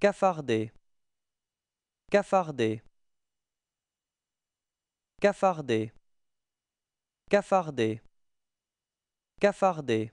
Cafardé, Cafardé, Cafardé, Cafardé, Cafardé.